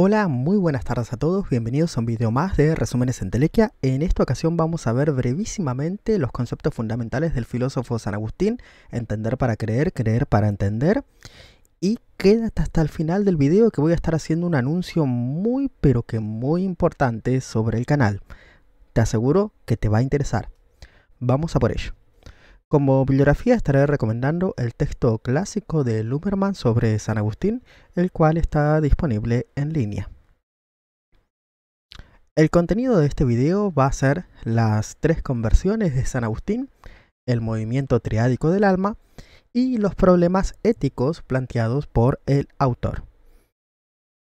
Hola, muy buenas tardes a todos, bienvenidos a un video más de Resúmenes en Telequia. En esta ocasión vamos a ver brevísimamente los conceptos fundamentales del filósofo San Agustín, entender para creer, creer para entender. Y quédate hasta el final del video que voy a estar haciendo un anuncio muy pero que muy importante sobre el canal. Te aseguro que te va a interesar. Vamos a por ello. Como bibliografía estaré recomendando el texto clásico de Lumerman sobre San Agustín, el cual está disponible en línea. El contenido de este video va a ser las tres conversiones de San Agustín, el movimiento triádico del alma y los problemas éticos planteados por el autor.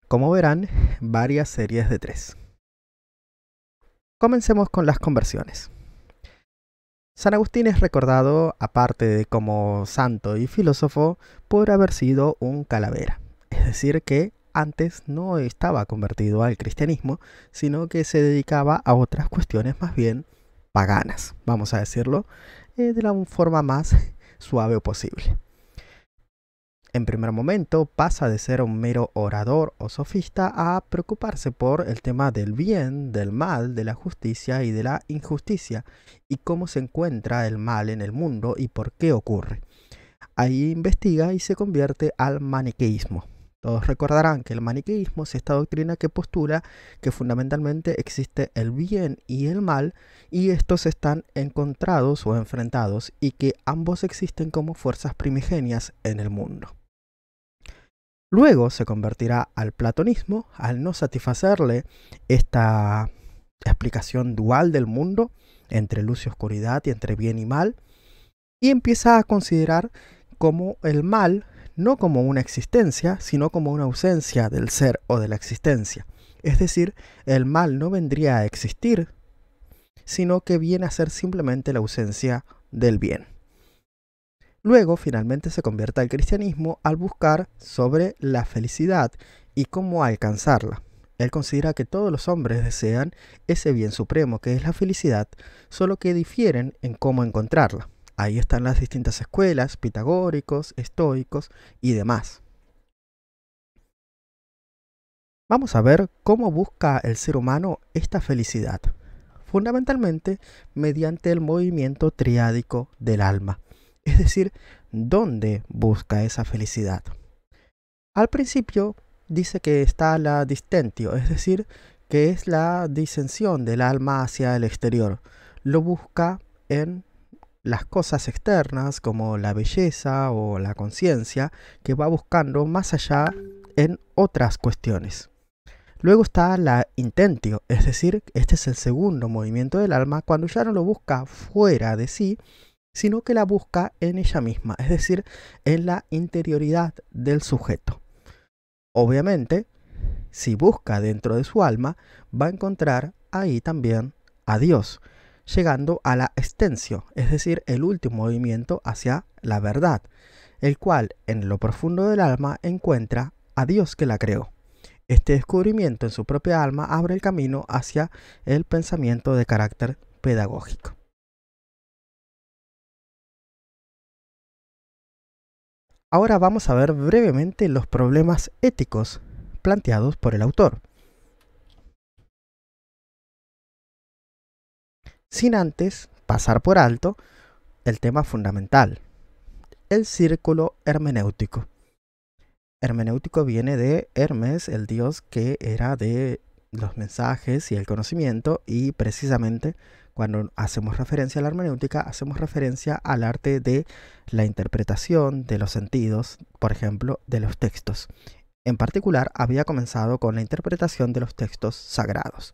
Como verán, varias series de tres. Comencemos con las conversiones. San Agustín es recordado, aparte de como santo y filósofo, por haber sido un calavera, es decir, que antes no estaba convertido al cristianismo, sino que se dedicaba a otras cuestiones más bien paganas, vamos a decirlo, eh, de la forma más suave posible en primer momento pasa de ser un mero orador o sofista a preocuparse por el tema del bien, del mal, de la justicia y de la injusticia, y cómo se encuentra el mal en el mundo y por qué ocurre. Ahí investiga y se convierte al maniqueísmo. Todos recordarán que el maniqueísmo es esta doctrina que postula que fundamentalmente existe el bien y el mal y estos están encontrados o enfrentados y que ambos existen como fuerzas primigenias en el mundo. Luego se convertirá al platonismo al no satisfacerle esta explicación dual del mundo entre luz y oscuridad y entre bien y mal, y empieza a considerar como el mal no como una existencia, sino como una ausencia del ser o de la existencia. Es decir, el mal no vendría a existir, sino que viene a ser simplemente la ausencia del bien. Luego finalmente se convierte al cristianismo al buscar sobre la felicidad y cómo alcanzarla. Él considera que todos los hombres desean ese bien supremo que es la felicidad, solo que difieren en cómo encontrarla. Ahí están las distintas escuelas, pitagóricos, estoicos y demás. Vamos a ver cómo busca el ser humano esta felicidad, fundamentalmente mediante el movimiento triádico del alma es decir, dónde busca esa felicidad. Al principio dice que está la distentio, es decir, que es la disensión del alma hacia el exterior. Lo busca en las cosas externas como la belleza o la conciencia que va buscando más allá en otras cuestiones. Luego está la intentio, es decir, este es el segundo movimiento del alma cuando ya no lo busca fuera de sí, sino que la busca en ella misma, es decir, en la interioridad del sujeto. Obviamente, si busca dentro de su alma, va a encontrar ahí también a Dios, llegando a la extensión, es decir, el último movimiento hacia la verdad, el cual en lo profundo del alma encuentra a Dios que la creó. Este descubrimiento en su propia alma abre el camino hacia el pensamiento de carácter pedagógico. Ahora vamos a ver brevemente los problemas éticos planteados por el autor. Sin antes pasar por alto el tema fundamental, el círculo hermenéutico. Hermenéutico viene de Hermes, el dios que era de los mensajes y el conocimiento, y precisamente cuando hacemos referencia a la hermenéutica, hacemos referencia al arte de la interpretación de los sentidos, por ejemplo, de los textos. En particular, había comenzado con la interpretación de los textos sagrados.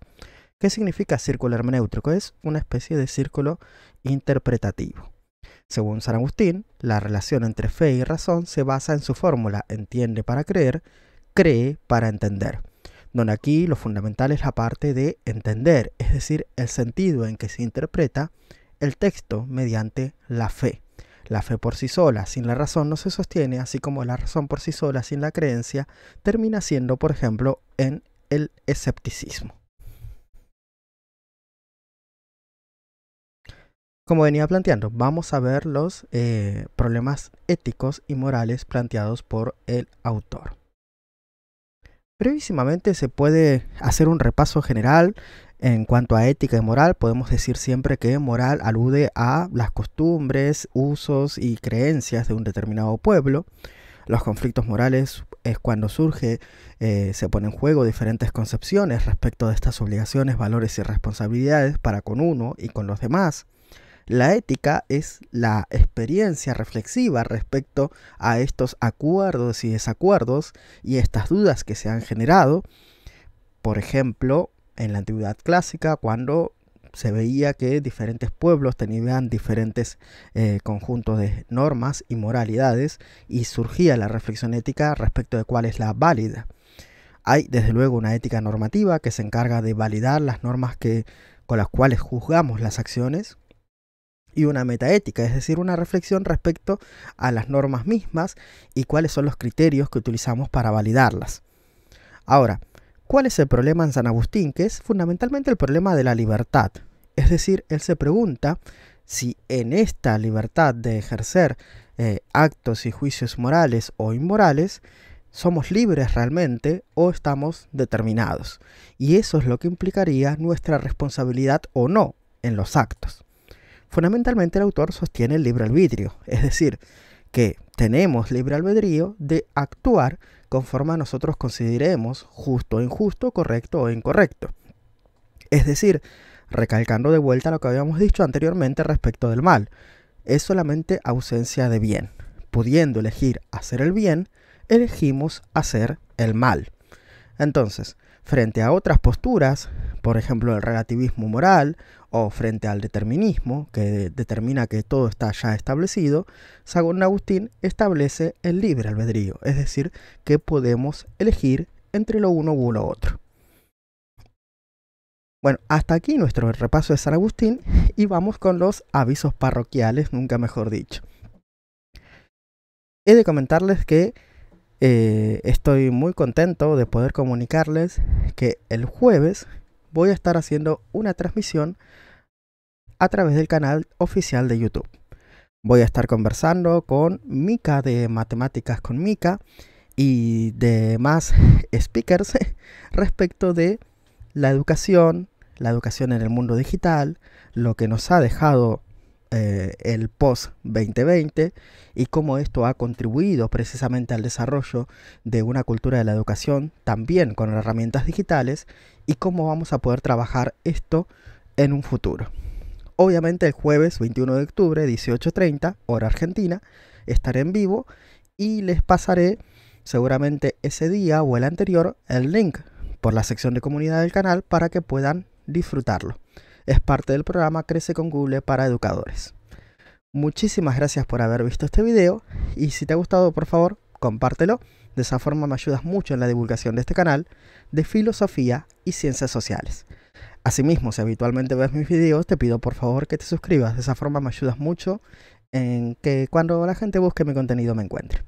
¿Qué significa círculo hermenéutico? Es una especie de círculo interpretativo. Según San Agustín, la relación entre fe y razón se basa en su fórmula entiende para creer, cree para entender donde aquí lo fundamental es la parte de entender, es decir, el sentido en que se interpreta el texto mediante la fe. La fe por sí sola sin la razón no se sostiene, así como la razón por sí sola sin la creencia termina siendo, por ejemplo, en el escepticismo. Como venía planteando, vamos a ver los eh, problemas éticos y morales planteados por el autor. Brevísimamente se puede hacer un repaso general en cuanto a ética y moral, podemos decir siempre que moral alude a las costumbres, usos y creencias de un determinado pueblo. Los conflictos morales es cuando surge, eh, se pone en juego diferentes concepciones respecto de estas obligaciones, valores y responsabilidades para con uno y con los demás. La ética es la experiencia reflexiva respecto a estos acuerdos y desacuerdos y estas dudas que se han generado. Por ejemplo, en la antigüedad clásica, cuando se veía que diferentes pueblos tenían diferentes eh, conjuntos de normas y moralidades y surgía la reflexión ética respecto de cuál es la válida. Hay desde luego una ética normativa que se encarga de validar las normas que, con las cuales juzgamos las acciones, y una metaética, es decir, una reflexión respecto a las normas mismas y cuáles son los criterios que utilizamos para validarlas. Ahora, ¿cuál es el problema en San Agustín? Que es fundamentalmente el problema de la libertad. Es decir, él se pregunta si en esta libertad de ejercer eh, actos y juicios morales o inmorales, somos libres realmente o estamos determinados. Y eso es lo que implicaría nuestra responsabilidad o no en los actos. Fundamentalmente el autor sostiene el libre albedrío, es decir, que tenemos libre albedrío de actuar conforme a nosotros consideremos justo o injusto, correcto o incorrecto. Es decir, recalcando de vuelta lo que habíamos dicho anteriormente respecto del mal, es solamente ausencia de bien. Pudiendo elegir hacer el bien, elegimos hacer el mal. Entonces, frente a otras posturas, por ejemplo el relativismo moral o frente al determinismo, que determina que todo está ya establecido, San Agustín establece el libre albedrío, es decir, que podemos elegir entre lo uno u lo otro. Bueno, hasta aquí nuestro repaso de San Agustín y vamos con los avisos parroquiales, nunca mejor dicho. He de comentarles que eh, estoy muy contento de poder comunicarles que el jueves voy a estar haciendo una transmisión a través del canal oficial de YouTube. Voy a estar conversando con Mika de Matemáticas con Mika y demás speakers respecto de la educación, la educación en el mundo digital, lo que nos ha dejado eh, el post-2020 y cómo esto ha contribuido precisamente al desarrollo de una cultura de la educación también con herramientas digitales y cómo vamos a poder trabajar esto en un futuro. Obviamente el jueves 21 de octubre, 18.30, hora argentina, estaré en vivo y les pasaré seguramente ese día o el anterior el link por la sección de comunidad del canal para que puedan disfrutarlo. Es parte del programa Crece con Google para educadores. Muchísimas gracias por haber visto este video y si te ha gustado por favor compártelo. De esa forma me ayudas mucho en la divulgación de este canal de filosofía y ciencias sociales. Asimismo, si habitualmente ves mis videos, te pido por favor que te suscribas. De esa forma me ayudas mucho en que cuando la gente busque mi contenido me encuentre.